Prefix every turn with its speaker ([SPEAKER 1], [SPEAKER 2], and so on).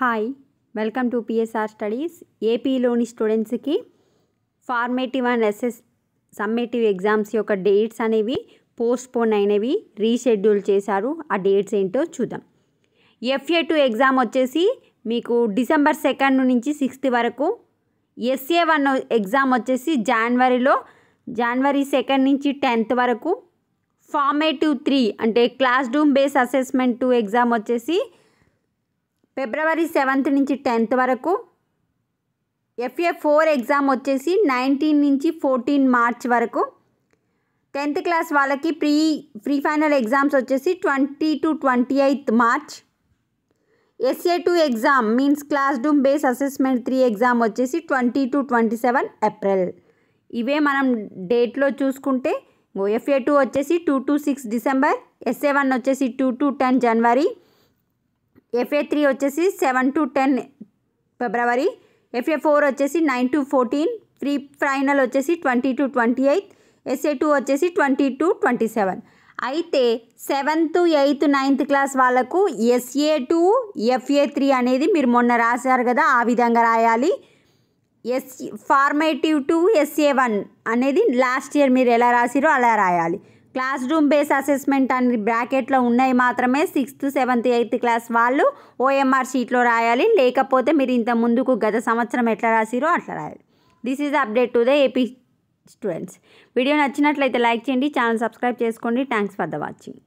[SPEAKER 1] hi welcome to PSR studies ఏపీలోని స్టూడెంట్స్కి formative and SS summative exams యొక్క dates అనేవి పోస్ట్పోన్ అయినవి రీషెడ్యూల్ చేశారు ఆ డేట్స్ ఏంటో చూద్దాం ఎఫ్ఏ టూ ఎగ్జామ్ వచ్చేసి మీకు డిసెంబర్ సెకండ్ నుంచి సిక్స్త్ వరకు ఎస్ఏ వన్ ఎగ్జామ్ వచ్చేసి జనవరిలో జాన్వరి సెకండ్ నుంచి టెన్త్ వరకు ఫార్మేటివ్ త్రీ అంటే classroom base assessment two exam వచ్చేసి ఫిబ్రవరి సెవెంత్ నుంచి టెన్త్ వరకు ఎఫ్ఏ ఫోర్ ఎగ్జామ్ వచ్చేసి నైన్టీన్ నుంచి ఫోర్టీన్ మార్చ్ వరకు టెన్త్ క్లాస్ వాళ్ళకి ప్రీ ప్రీ ఫైనల్ ఎగ్జామ్స్ వచ్చేసి twenty to twenty eighth March SA two exam means classroom base assessment three exam వచ్చేసి twenty to twenty seven April ఇవే మనం డేట్లో చూసుకుంటే ఎఫ్ఏ టూ వచ్చేసి two to six December SA one వచ్చేసి two to ten జనవరి FA three వచ్చేసి seven to ten ఫిబ్రవరి ఎఫ్ఏ ఫోర్ వచ్చేసి nine to fourteen pre final వచ్చేసి twenty to twenty eighth SA two వచ్చేసి ట్వంటీ టు ట్వంటీ సెవెన్ అయితే seventh eighth ninth class వాళ్ళకు SA two FA three అనేది మీరు మొన్న రాశారు కదా ఆ విధంగా రాయాలి ఎస్ ఫార్మేటివ్ టు ఎస్ఏ వన్ అనేది లాస్ట్ ఇయర్ మీరు ఎలా రాసిరో అలా రాయాలి క్లాస్ రూమ్ బేస్ అసెస్మెంట్ అని బ్రాకెట్లో ఉన్నాయి మాత్రమే సిక్స్త్ సెవెంత్ ఎయిత్ క్లాస్ వాళ్ళు ఓఎంఆర్ షీట్లో రాయాలి లేకపోతే మీరు ఇంత ముందుకు గత సంవత్సరం ఎట్లా రాసిరో అట్లా రాయాలి this is update to the AP students video నచ్చినట్లయితే లైక్ చేయండి ఛానల్ సబ్స్క్రైబ్ చేసుకోండి థ్యాంక్స్ ఫర్ ద వాచింగ్